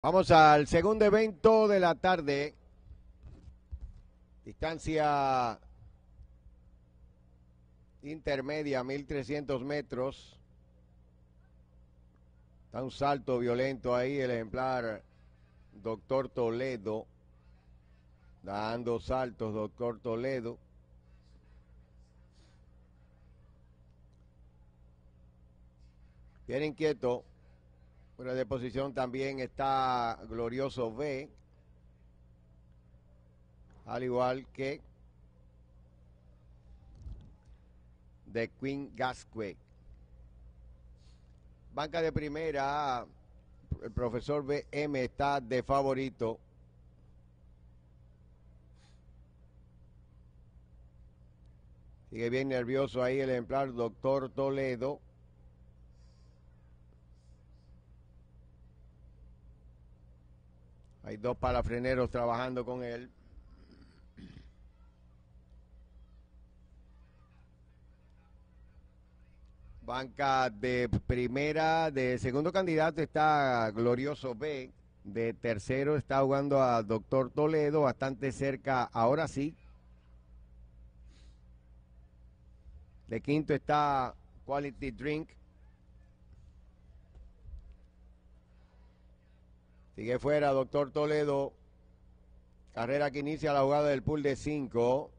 Vamos al segundo evento de la tarde. Distancia intermedia, 1300 metros. Está un salto violento ahí el ejemplar Doctor Toledo. Dando saltos, Doctor Toledo. Bien inquieto. Fuera de también está Glorioso B, al igual que de Queen Gasque. Banca de primera, el profesor BM está de favorito. Sigue bien nervioso ahí el ejemplar doctor Toledo. Hay dos palafreneros trabajando con él. Banca de primera, de segundo candidato está Glorioso B, de tercero está jugando a Doctor Toledo, bastante cerca, ahora sí. De quinto está Quality Drink. Sigue fuera, doctor Toledo. Carrera que inicia la jugada del pool de cinco.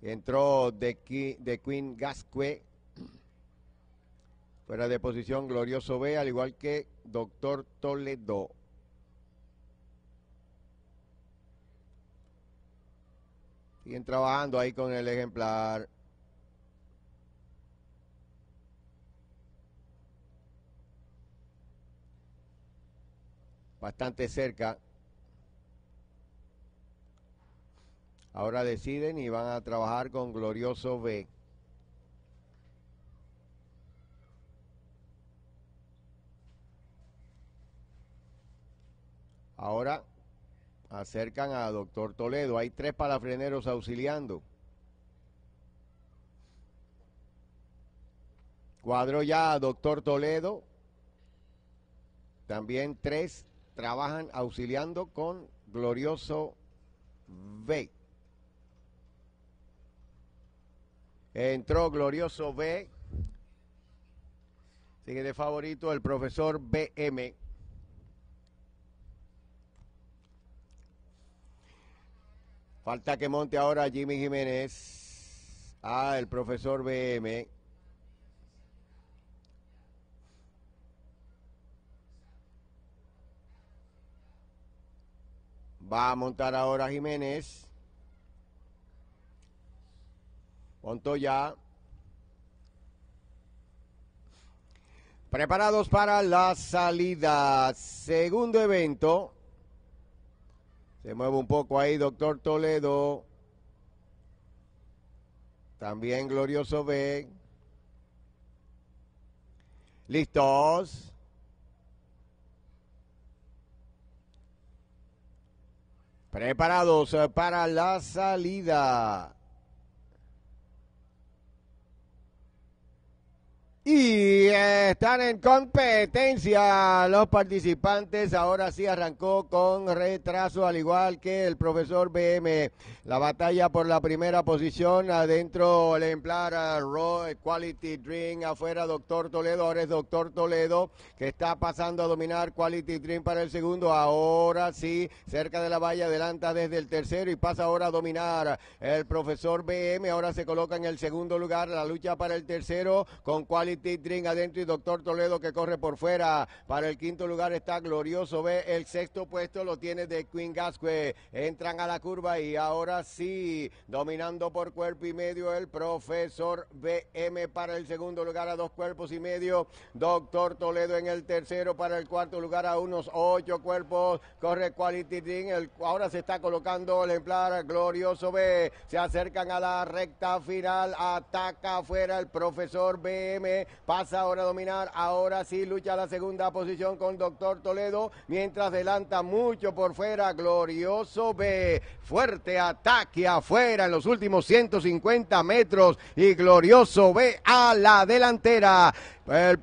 Entró de, de Queen Gasque. Fuera de posición, Glorioso B, al igual que Doctor Toledo. Siguen trabajando ahí con el ejemplar. bastante cerca. Ahora deciden y van a trabajar con Glorioso B. Ahora acercan a Doctor Toledo. Hay tres palafreneros auxiliando. Cuadro ya a Doctor Toledo. También tres trabajan auxiliando con Glorioso B. Entró Glorioso B. Sigue de favorito el profesor BM. Falta que monte ahora Jimmy Jiménez. Ah, el profesor BM. Va a montar ahora Jiménez. ya. Preparados para la salida. Segundo evento. Se mueve un poco ahí, doctor Toledo. También Glorioso B. Listos. Preparados eh, para la salida. Y están en competencia los participantes. Ahora sí arrancó con retraso, al igual que el profesor BM. La batalla por la primera posición. Adentro el ejemplar Roy Quality Dream. Afuera Doctor Toledo. Ahora es Doctor Toledo que está pasando a dominar Quality Dream para el segundo. Ahora sí, cerca de la valla, adelanta desde el tercero y pasa ahora a dominar el profesor BM. Ahora se coloca en el segundo lugar. La lucha para el tercero con Quality Dream adentro y Doctor doctor Toledo que corre por fuera. Para el quinto lugar está Glorioso B. El sexto puesto lo tiene de Queen Gasque. Entran a la curva y ahora sí, dominando por cuerpo y medio el profesor BM para el segundo lugar a dos cuerpos y medio. Doctor Toledo en el tercero para el cuarto lugar a unos ocho cuerpos. Corre Quality Ring. ahora se está colocando el ejemplar Glorioso B. Se acercan a la recta final. Ataca afuera el profesor BM. Pasa ahora dominando Ahora sí lucha la segunda posición con Doctor Toledo. Mientras adelanta mucho por fuera. Glorioso B. Fuerte ataque afuera en los últimos 150 metros. Y Glorioso B a la delantera. El,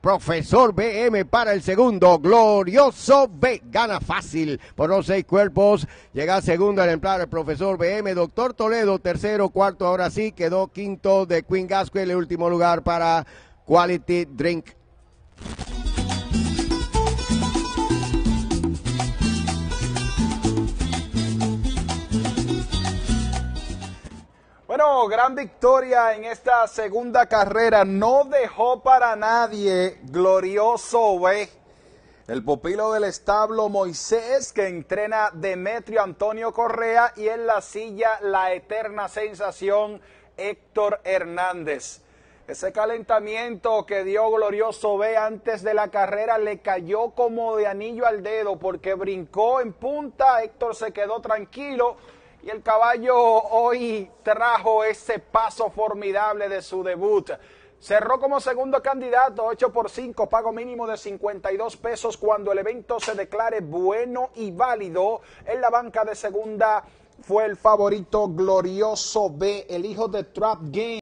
profesor BM para el segundo. Glorioso B. Gana fácil por los seis cuerpos. Llega segundo el ejemplar el profesor BM. Doctor Toledo tercero, cuarto. Ahora sí quedó quinto de Queen Gasco el último lugar para Quality Drink. Bueno, gran victoria en esta segunda carrera. No dejó para nadie. Glorioso, güey. El pupilo del establo Moisés, que entrena Demetrio Antonio Correa, y en la silla la eterna sensación Héctor Hernández. Ese calentamiento que dio glorioso B antes de la carrera le cayó como de anillo al dedo porque brincó en punta, Héctor se quedó tranquilo y el caballo hoy trajo ese paso formidable de su debut. Cerró como segundo candidato, 8 por 5, pago mínimo de 52 pesos cuando el evento se declare bueno y válido. En la banca de segunda fue el favorito glorioso B, el hijo de Trap Game.